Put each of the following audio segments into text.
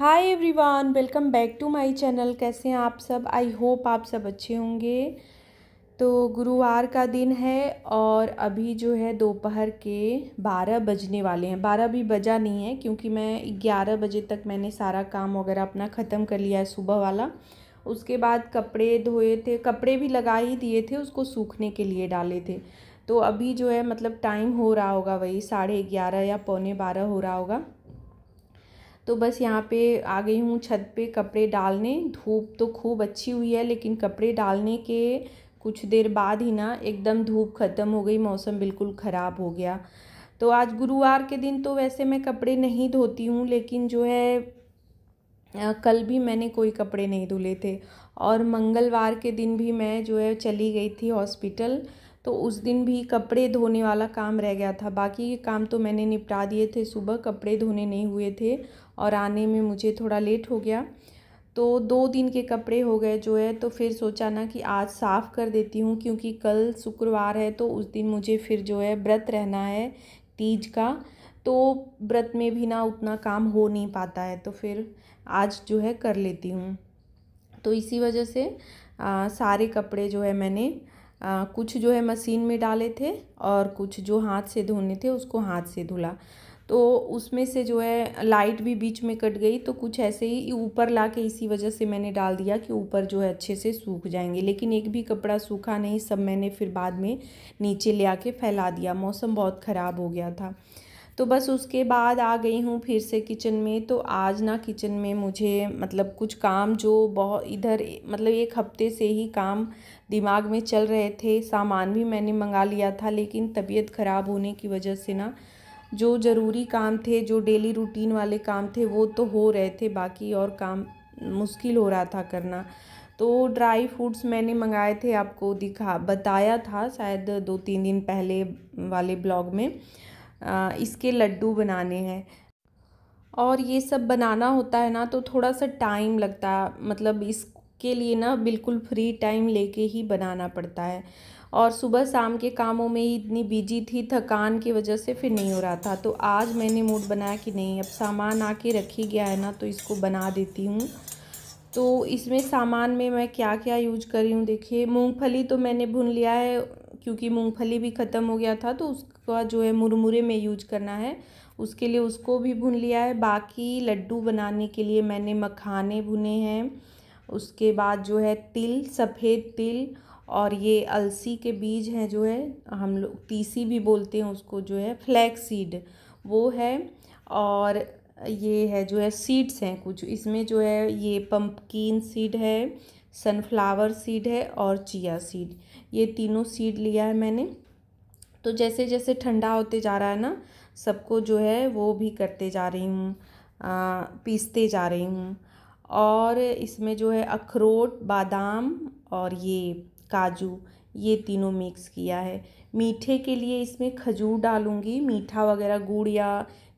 Hi everyone welcome back to my channel कैसे हैं आप सब आई होप आप सब अच्छे होंगे तो गुरुवार का दिन है और अभी जो है दोपहर के बारह बजने वाले हैं बारह भी बजा नहीं है क्योंकि मैं ग्यारह बजे तक मैंने सारा काम वगैरह अपना ख़त्म कर लिया है सुबह वाला उसके बाद कपड़े धोए थे कपड़े भी लगा ही दिए थे उसको सूखने के लिए डाले थे तो अभी जो है मतलब टाइम हो रहा होगा वही साढ़े ग्यारह या पौने बारह हो रहा होगा तो बस यहाँ पे आ गई हूँ छत पे कपड़े डालने धूप तो खूब अच्छी हुई है लेकिन कपड़े डालने के कुछ देर बाद ही ना एकदम धूप ख़त्म हो गई मौसम बिल्कुल ख़राब हो गया तो आज गुरुवार के दिन तो वैसे मैं कपड़े नहीं धोती हूँ लेकिन जो है कल भी मैंने कोई कपड़े नहीं धुले थे और मंगलवार के दिन भी मैं जो है चली गई थी हॉस्पिटल तो उस दिन भी कपड़े धोने वाला काम रह गया था बाकी के काम तो मैंने निपटा दिए थे सुबह कपड़े धोने नहीं हुए थे और आने में मुझे थोड़ा लेट हो गया तो दो दिन के कपड़े हो गए जो है तो फिर सोचा ना कि आज साफ़ कर देती हूँ क्योंकि कल शुक्रवार है तो उस दिन मुझे फिर जो है व्रत रहना है तीज का तो व्रत में भी ना उतना काम हो नहीं पाता है तो फिर आज जो है कर लेती हूँ तो इसी वजह से आ, सारे कपड़े जो है मैंने कुछ जो है मशीन में डाले थे और कुछ जो हाथ से धोने थे उसको हाथ से धुला तो उसमें से जो है लाइट भी बीच में कट गई तो कुछ ऐसे ही ऊपर ला के इसी वजह से मैंने डाल दिया कि ऊपर जो है अच्छे से सूख जाएंगे लेकिन एक भी कपड़ा सूखा नहीं सब मैंने फिर बाद में नीचे ले आके फैला दिया मौसम बहुत ख़राब हो गया था तो बस उसके बाद आ गई हूँ फिर से किचन में तो आज ना किचन में मुझे मतलब कुछ काम जो बहुत इधर मतलब एक हफ्ते से ही काम दिमाग में चल रहे थे सामान भी मैंने मंगा लिया था लेकिन तबीयत ख़राब होने की वजह से ना जो ज़रूरी काम थे जो डेली रूटीन वाले काम थे वो तो हो रहे थे बाकी और काम मुश्किल हो रहा था करना तो ड्राई फ्रूट्स मैंने मंगाए थे आपको दिखा बताया था शायद दो तीन दिन पहले वाले ब्लॉग में इसके लड्डू बनाने हैं और ये सब बनाना होता है ना तो थोड़ा सा टाइम लगता है मतलब इसके लिए ना बिल्कुल फ्री टाइम लेके ही बनाना पड़ता है और सुबह शाम के कामों में ही इतनी बिजी थी थकान की वजह से फिर नहीं हो रहा था तो आज मैंने मूड बनाया कि नहीं अब सामान आके रखी गया है ना तो इसको बना देती हूँ तो इसमें सामान में मैं क्या क्या यूज कर रही हूँ देखिए मूंगफली तो मैंने भुन लिया है क्योंकि मूंगफली भी ख़त्म हो गया था तो उसका जो है मुरमुरे में यूज करना है उसके लिए उसको भी भून लिया है बाकी लड्डू बनाने के लिए मैंने मखाने भुने हैं उसके बाद जो है तिल सफ़ेद तिल और ये अलसी के बीज हैं जो है हम लोग तीसी भी बोलते हैं उसको जो है फ्लैक्स सीड वो है और ये है जो है सीड्स हैं कुछ इसमें जो है ये पम्पकिन सीड है सनफ्लावर सीड है और चिया सीड ये तीनों सीड लिया है मैंने तो जैसे जैसे ठंडा होते जा रहा है ना सबको जो है वो भी करते जा रही हूँ पीसते जा रही हूँ और इसमें जो है अखरोट बादाम और ये काजू ये तीनों मिक्स किया है मीठे के लिए इसमें खजूर डालूँगी मीठा वगैरह गुड़ या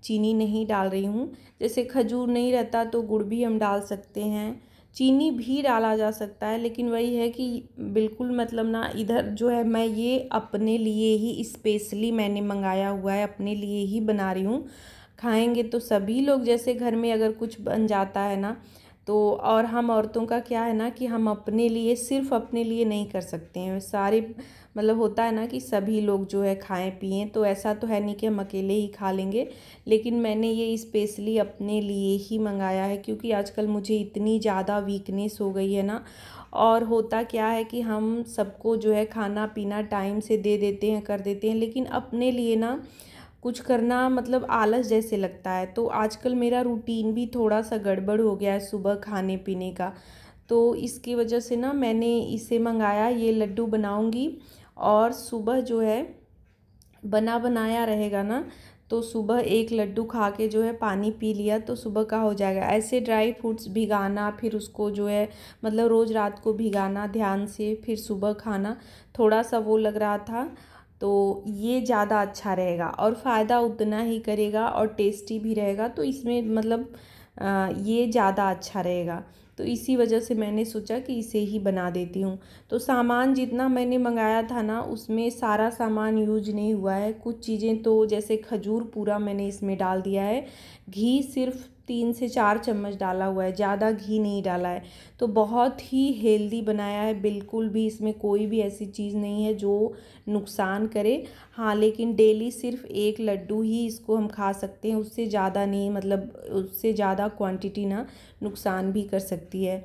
चीनी नहीं डाल रही हूँ जैसे खजूर नहीं रहता तो गुड़ भी हम डाल सकते हैं चीनी भी डाला जा सकता है लेकिन वही है कि बिल्कुल मतलब ना इधर जो है मैं ये अपने लिए ही स्पेशली मैंने मंगाया हुआ है अपने लिए ही बना रही हूँ खाएंगे तो सभी लोग जैसे घर में अगर कुछ बन जाता है ना तो और हम औरतों का क्या है ना कि हम अपने लिए सिर्फ अपने लिए नहीं कर सकते हैं सारे मतलब होता है ना कि सभी लोग जो है खाएं पिएं तो ऐसा तो है नहीं कि हम अकेले ही खा लेंगे लेकिन मैंने ये स्पेशली अपने लिए ही मंगाया है क्योंकि आजकल मुझे इतनी ज़्यादा वीकनेस हो गई है ना और होता क्या है कि हम सबको जो है खाना पीना टाइम से दे देते हैं कर देते हैं लेकिन अपने लिए ना कुछ करना मतलब आलस जैसे लगता है तो आजकल मेरा रूटीन भी थोड़ा सा गड़बड़ हो गया है सुबह खाने पीने का तो इसकी वजह से ना मैंने इसे मंगाया ये लड्डू बनाऊंगी और सुबह जो है बना बनाया रहेगा ना तो सुबह एक लड्डू खा के जो है पानी पी लिया तो सुबह का हो जाएगा ऐसे ड्राई फ्रूट्स भिगाना फिर उसको जो है मतलब रोज़ रात को भिगाना ध्यान से फिर सुबह खाना थोड़ा सा वो लग रहा था तो ये ज़्यादा अच्छा रहेगा और फ़ायदा उतना ही करेगा और टेस्टी भी रहेगा तो इसमें मतलब ये ज़्यादा अच्छा रहेगा तो इसी वजह से मैंने सोचा कि इसे ही बना देती हूँ तो सामान जितना मैंने मंगाया था ना उसमें सारा सामान यूज नहीं हुआ है कुछ चीज़ें तो जैसे खजूर पूरा मैंने इसमें डाल दिया है घी सिर्फ तीन से चार चम्मच डाला हुआ है ज़्यादा घी नहीं डाला है तो बहुत ही हेल्दी बनाया है बिल्कुल भी इसमें कोई भी ऐसी चीज़ नहीं है जो नुकसान करे हाँ लेकिन डेली सिर्फ एक लड्डू ही इसको हम खा सकते हैं उससे ज़्यादा नहीं मतलब उससे ज़्यादा क्वांटिटी ना नुकसान भी कर सकती है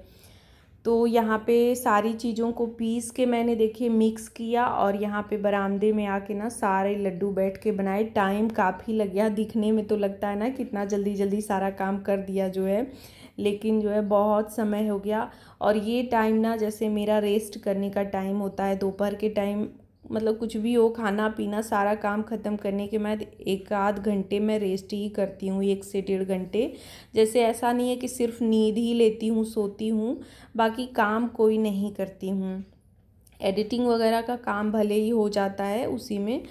तो यहाँ पे सारी चीज़ों को पीस के मैंने देखिए मिक्स किया और यहाँ पे बरामदे में आके ना सारे लड्डू बैठ के बनाए टाइम काफ़ी लग गया दिखने में तो लगता है ना कितना जल्दी जल्दी सारा काम कर दिया जो है लेकिन जो है बहुत समय हो गया और ये टाइम ना जैसे मेरा रेस्ट करने का टाइम होता है दोपहर के टाइम मतलब कुछ भी हो खाना पीना सारा काम ख़त्म करने के बाद एक आध घंटे मैं रेस्ट ही करती हूँ एक से डेढ़ घंटे जैसे ऐसा नहीं है कि सिर्फ नींद ही लेती हूँ सोती हूँ बाकी काम कोई नहीं करती हूँ एडिटिंग वगैरह का काम भले ही हो जाता है उसी में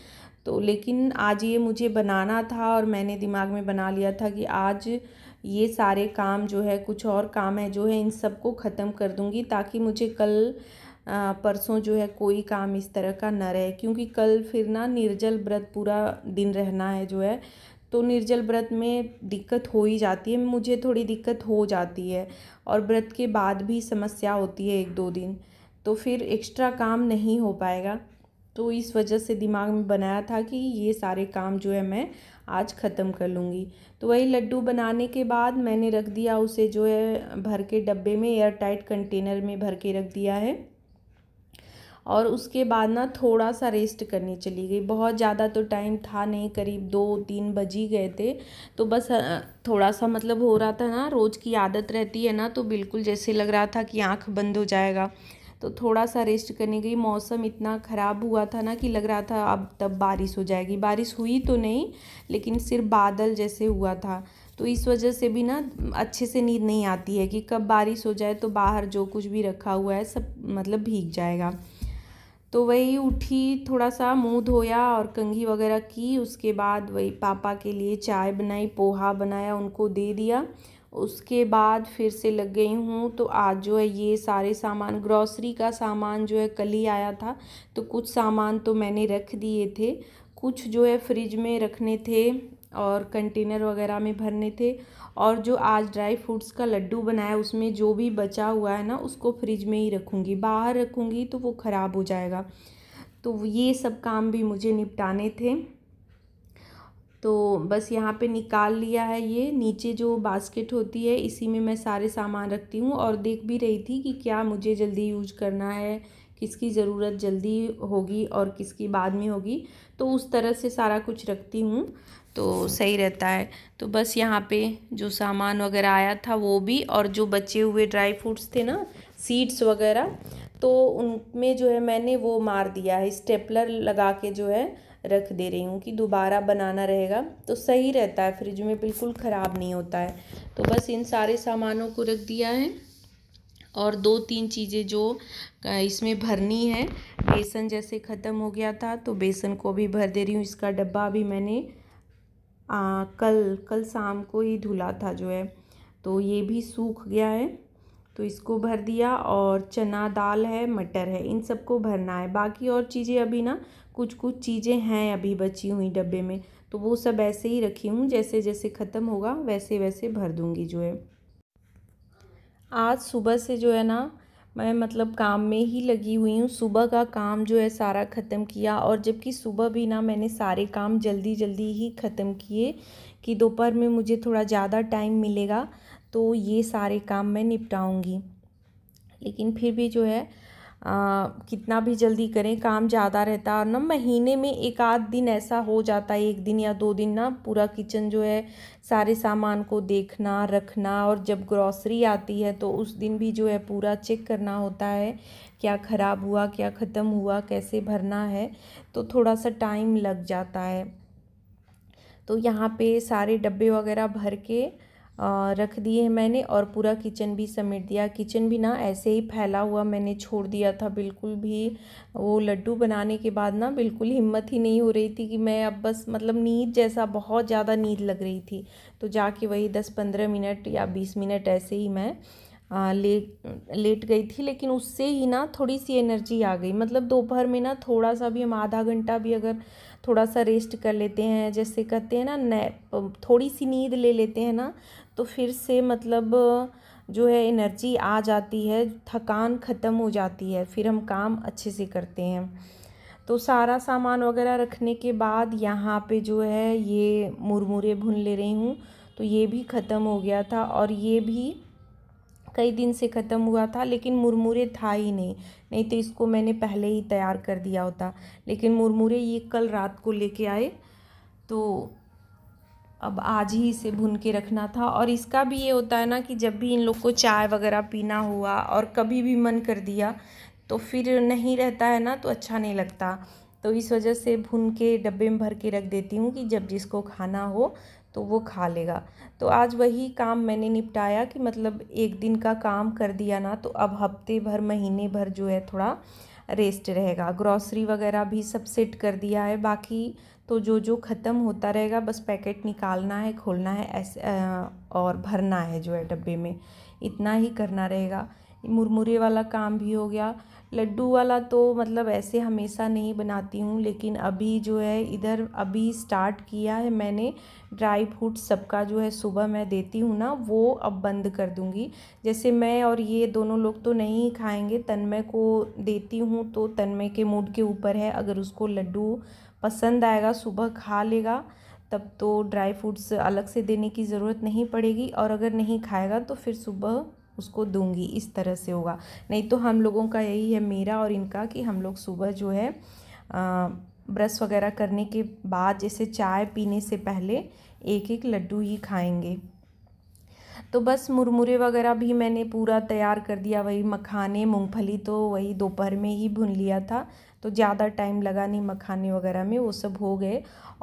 तो लेकिन आज ये मुझे बनाना था और मैंने दिमाग में बना लिया था कि आज ये सारे काम जो है कुछ और काम है जो है इन सबको ख़त्म कर दूँगी ताकि मुझे कल परसों जो है कोई काम इस तरह का ना रहे क्योंकि कल फिर ना निर्जल व्रत पूरा दिन रहना है जो है तो निर्जल व्रत में दिक्कत हो ही जाती है मुझे थोड़ी दिक्कत हो जाती है और व्रत के बाद भी समस्या होती है एक दो दिन तो फिर एक्स्ट्रा काम नहीं हो पाएगा तो इस वजह से दिमाग में बनाया था कि ये सारे काम जो है मैं आज ख़त्म कर लूँगी तो वही लड्डू बनाने के बाद मैंने रख दिया उसे जो है भर के डब्बे में एयर टाइट कंटेनर में भर के रख दिया है और उसके बाद ना थोड़ा सा रेस्ट करने चली गई बहुत ज़्यादा तो टाइम था नहीं करीब दो तीन बज ही गए थे तो बस थोड़ा सा मतलब हो रहा था ना रोज़ की आदत रहती है ना तो बिल्कुल जैसे लग रहा था कि आँख बंद हो जाएगा तो थोड़ा सा रेस्ट करने गई मौसम इतना ख़राब हुआ था ना कि लग रहा था अब तब बारिश हो जाएगी बारिश हुई तो नहीं लेकिन सिर्फ बादल जैसे हुआ था तो इस वजह से भी ना अच्छे से नींद नहीं आती है कि कब बारिश हो जाए तो बाहर जो कुछ भी रखा हुआ है सब मतलब भीग जाएगा तो वही उठी थोड़ा सा मुंह धोया और कंघी वगैरह की उसके बाद वही पापा के लिए चाय बनाई पोहा बनाया उनको दे दिया उसके बाद फिर से लग गई हूँ तो आज जो है ये सारे सामान ग्रॉसरी का सामान जो है कल ही आया था तो कुछ सामान तो मैंने रख दिए थे कुछ जो है फ्रिज में रखने थे और कंटेनर वगैरह में भरने थे और जो आज ड्राई फ्रूट्स का लड्डू बनाया उसमें जो भी बचा हुआ है ना उसको फ्रिज में ही रखूँगी बाहर रखूँगी तो वो ख़राब हो जाएगा तो ये सब काम भी मुझे निपटाने थे तो बस यहाँ पे निकाल लिया है ये नीचे जो बास्केट होती है इसी में मैं सारे सामान रखती हूँ और देख भी रही थी कि क्या मुझे जल्दी यूज करना है किसकी ज़रूरत जल्दी होगी और किसकी बाद में होगी तो उस तरह से सारा कुछ रखती हूँ तो हम्म। सही रहता है तो बस यहाँ पे जो सामान वगैरह आया था वो भी और जो बचे हुए ड्राई फ्रूट्स थे ना सीड्स वगैरह तो उनमें जो है मैंने वो मार दिया है स्टेपलर लगा के जो है रख दे रही हूँ कि दोबारा बनाना रहेगा तो सही रहता है फ्रिज में बिल्कुल ख़राब नहीं होता है तो बस इन सारे सामानों को रख दिया है और दो तीन चीज़ें जो इसमें भरनी है बेसन जैसे ख़त्म हो गया था तो बेसन को भी भर दे रही हूँ इसका डब्बा भी मैंने कल कल शाम को ही धुला था जो है तो ये भी सूख गया है तो इसको भर दिया और चना दाल है मटर है इन सबको भरना है बाकी और चीज़ें अभी ना कुछ कुछ चीज़ें हैं अभी बची हुई डब्बे में तो वो सब ऐसे ही रखी हूँ जैसे जैसे ख़त्म होगा वैसे वैसे भर दूँगी जो है आज सुबह से जो है ना मैं मतलब काम में ही लगी हुई हूँ सुबह का काम जो है सारा ख़त्म किया और जबकि सुबह भी ना मैंने सारे काम जल्दी जल्दी ही ख़त्म किए कि दोपहर में मुझे थोड़ा ज़्यादा टाइम मिलेगा तो ये सारे काम मैं निपटाऊँगी लेकिन फिर भी जो है कितना भी जल्दी करें काम ज़्यादा रहता है और ना महीने में एक आध दिन ऐसा हो जाता है एक दिन या दो दिन ना पूरा किचन जो है सारे सामान को देखना रखना और जब ग्रॉसरी आती है तो उस दिन भी जो है पूरा चेक करना होता है क्या ख़राब हुआ क्या ख़त्म हुआ कैसे भरना है तो थोड़ा सा टाइम लग जाता है तो यहाँ पे सारे डब्बे वगैरह भर के रख दिए मैंने और पूरा किचन भी समेट दिया किचन भी ना ऐसे ही फैला हुआ मैंने छोड़ दिया था बिल्कुल भी वो लड्डू बनाने के बाद ना बिल्कुल हिम्मत ही नहीं हो रही थी कि मैं अब बस मतलब नींद जैसा बहुत ज़्यादा नींद लग रही थी तो जाके वही दस पंद्रह मिनट या बीस मिनट ऐसे ही मैं आ, ले लेट गई थी लेकिन उससे ही ना थोड़ी सी एनर्जी आ गई मतलब दोपहर में ना थोड़ा सा भी हम आधा घंटा भी अगर थोड़ा सा रेस्ट कर लेते हैं जैसे कहते हैं ना नैप थोड़ी सी नींद ले लेते हैं ना तो फिर से मतलब जो है एनर्जी आ जाती है थकान ख़त्म हो जाती है फिर हम काम अच्छे से करते हैं तो सारा सामान वगैरह रखने के बाद यहाँ पे जो है ये मुरमुरे भून ले रही हूँ तो ये भी ख़त्म हो गया था और ये भी कई दिन से ख़त्म हुआ था लेकिन मुरमुरे था ही नहीं नहीं तो इसको मैंने पहले ही तैयार कर दिया होता लेकिन मुरमुरे ये कल रात को लेके आए तो अब आज ही इसे भुन के रखना था और इसका भी ये होता है ना कि जब भी इन लोग को चाय वगैरह पीना हुआ और कभी भी मन कर दिया तो फिर नहीं रहता है ना तो अच्छा नहीं लगता तो इस वजह से भुन के डब्बे में भर के रख देती हूँ कि जब जिसको खाना हो तो वो खा लेगा तो आज वही काम मैंने निपटाया कि मतलब एक दिन का काम कर दिया ना तो अब हफ्ते भर महीने भर जो है थोड़ा रेस्ट रहेगा ग्रॉसरी वगैरह भी सब सेट कर दिया है बाकी तो जो जो ख़त्म होता रहेगा बस पैकेट निकालना है खोलना है ऐसे और भरना है जो है डब्बे में इतना ही करना रहेगा मुरमुरे वाला काम भी हो गया लड्डू वाला तो मतलब ऐसे हमेशा नहीं बनाती हूँ लेकिन अभी जो है इधर अभी स्टार्ट किया है मैंने ड्राई फ्रूट सबका जो है सुबह मैं देती हूँ ना वो अब बंद कर दूँगी जैसे मैं और ये दोनों लोग तो नहीं खाएंगे तन्मय को देती हूँ तो तन्मय के मूड के ऊपर है अगर उसको लड्डू पसंद आएगा सुबह खा लेगा तब तो ड्राई फ्रूट्स अलग से देने की ज़रूरत नहीं पड़ेगी और अगर नहीं खाएगा तो फिर सुबह उसको दूंगी इस तरह से होगा नहीं तो हम लोगों का यही है मेरा और इनका कि हम लोग सुबह जो है ब्रश वगैरह करने के बाद जैसे चाय पीने से पहले एक एक लड्डू ही खाएंगे तो बस मुरमुरे वगैरह भी मैंने पूरा तैयार कर दिया वही मखाने मूंगफली तो वही दोपहर में ही भुन लिया था तो ज़्यादा टाइम लगा नहीं मखाने वगैरह में वो सब हो गए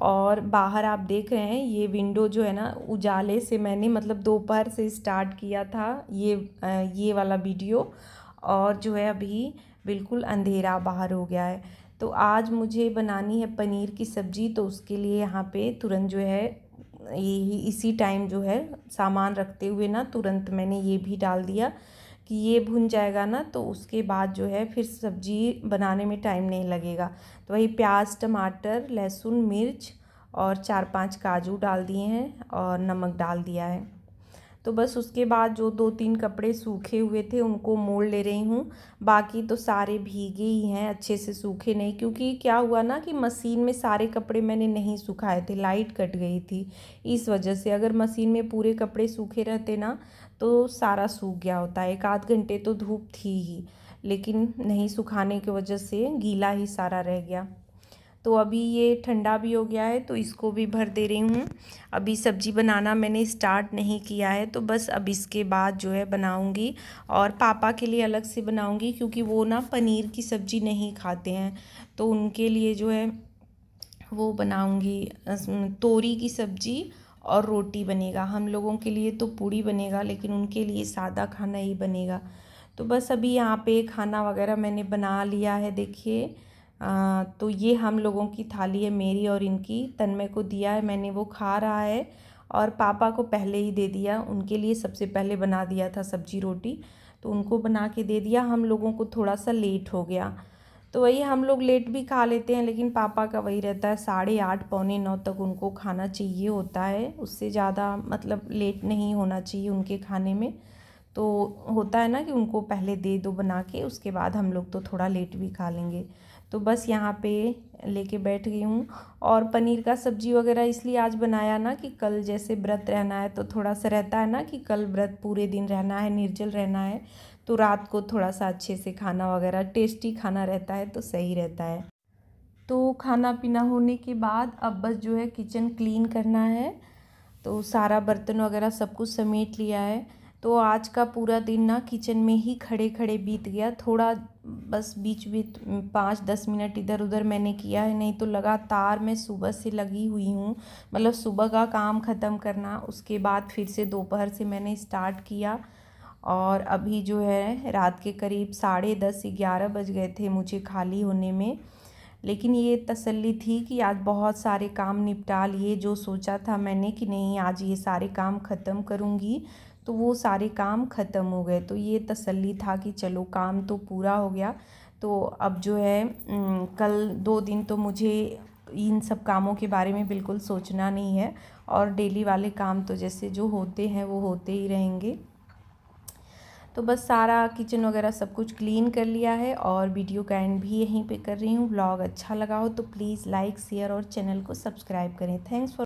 और बाहर आप देख रहे हैं ये विंडो जो है ना उजाले से मैंने मतलब दोपहर से स्टार्ट किया था ये ये वाला वीडियो और जो है अभी बिल्कुल अंधेरा बाहर हो गया है तो आज मुझे बनानी है पनीर की सब्ज़ी तो उसके लिए यहाँ पे तुरंत जो है यही इसी टाइम जो है सामान रखते हुए ना तुरंत मैंने ये भी डाल दिया कि ये भुन जाएगा ना तो उसके बाद जो है फिर सब्ज़ी बनाने में टाइम नहीं लगेगा तो वही प्याज टमाटर लहसुन मिर्च और चार पांच काजू डाल दिए हैं और नमक डाल दिया है तो बस उसके बाद जो दो तीन कपड़े सूखे हुए थे उनको मोड़ ले रही हूँ बाकी तो सारे भीगे ही हैं अच्छे से सूखे नहीं क्योंकि क्या हुआ ना कि मशीन में सारे कपड़े मैंने नहीं सुखाए थे लाइट कट गई थी इस वजह से अगर मशीन में पूरे कपड़े सूखे रहते ना तो सारा सूख गया होता है एक आध घंटे तो धूप थी ही लेकिन नहीं सुखाने की वजह से गीला ही सारा रह गया तो अभी ये ठंडा भी हो गया है तो इसको भी भर दे रही हूँ अभी सब्ज़ी बनाना मैंने स्टार्ट नहीं किया है तो बस अब इसके बाद जो है बनाऊँगी और पापा के लिए अलग से बनाऊँगी क्योंकि वो ना पनीर की सब्ज़ी नहीं खाते हैं तो उनके लिए जो है वो बनाऊँगी तोरी की सब्ज़ी और रोटी बनेगा हम लोगों के लिए तो पूड़ी बनेगा लेकिन उनके लिए सादा खाना ही बनेगा तो बस अभी यहाँ पे खाना वगैरह मैंने बना लिया है देखिए तो ये हम लोगों की थाली है मेरी और इनकी तन्मय को दिया है मैंने वो खा रहा है और पापा को पहले ही दे दिया उनके लिए सबसे पहले बना दिया था सब्जी रोटी तो उनको बना के दे दिया हम लोगों को थोड़ा सा लेट हो गया तो वही हम लोग लेट भी खा लेते हैं लेकिन पापा का वही रहता है साढ़े आठ पौने नौ तक उनको खाना चाहिए होता है उससे ज़्यादा मतलब लेट नहीं होना चाहिए उनके खाने में तो होता है ना कि उनको पहले दे दो बना के उसके बाद हम लोग तो थोड़ा लेट भी खा लेंगे तो बस यहाँ पे लेके बैठ गई हूँ और पनीर का सब्जी वगैरह इसलिए आज बनाया ना कि कल जैसे व्रत रहना है तो थोड़ा सा रहता है ना कि कल व्रत पूरे दिन रहना है निर्जल रहना है तो रात को थोड़ा सा अच्छे से खाना वगैरह टेस्टी खाना रहता है तो सही रहता है तो खाना पीना होने के बाद अब बस जो है किचन क्लीन करना है तो सारा बर्तन वगैरह सब कुछ समेट लिया है तो आज का पूरा दिन ना किचन में ही खड़े खड़े बीत गया थोड़ा बस बीच बीच पाँच दस मिनट इधर उधर मैंने किया है नहीं तो लगातार मैं सुबह से लगी हुई हूँ मतलब सुबह का काम ख़त्म करना उसके बाद फिर से दोपहर से मैंने स्टार्ट किया और अभी जो है रात के करीब साढ़े दस ग्यारह बज गए थे मुझे खाली होने में लेकिन ये तसल्ली थी कि आज बहुत सारे काम निपटा लिए जो सोचा था मैंने कि नहीं आज ये सारे काम ख़त्म करूँगी तो वो सारे काम ख़त्म हो गए तो ये तसल्ली था कि चलो काम तो पूरा हो गया तो अब जो है कल दो दिन तो मुझे इन सब कामों के बारे में बिल्कुल सोचना नहीं है और डेली वाले काम तो जैसे जो होते हैं वो होते ही रहेंगे तो बस सारा किचन वगैरह सब कुछ क्लीन कर लिया है और वीडियो का एंड भी यहीं पे कर रही हूँ ब्लॉग अच्छा लगा हो तो प्लीज़ लाइक शेयर और चैनल को सब्सक्राइब करें थैंक्स फॉर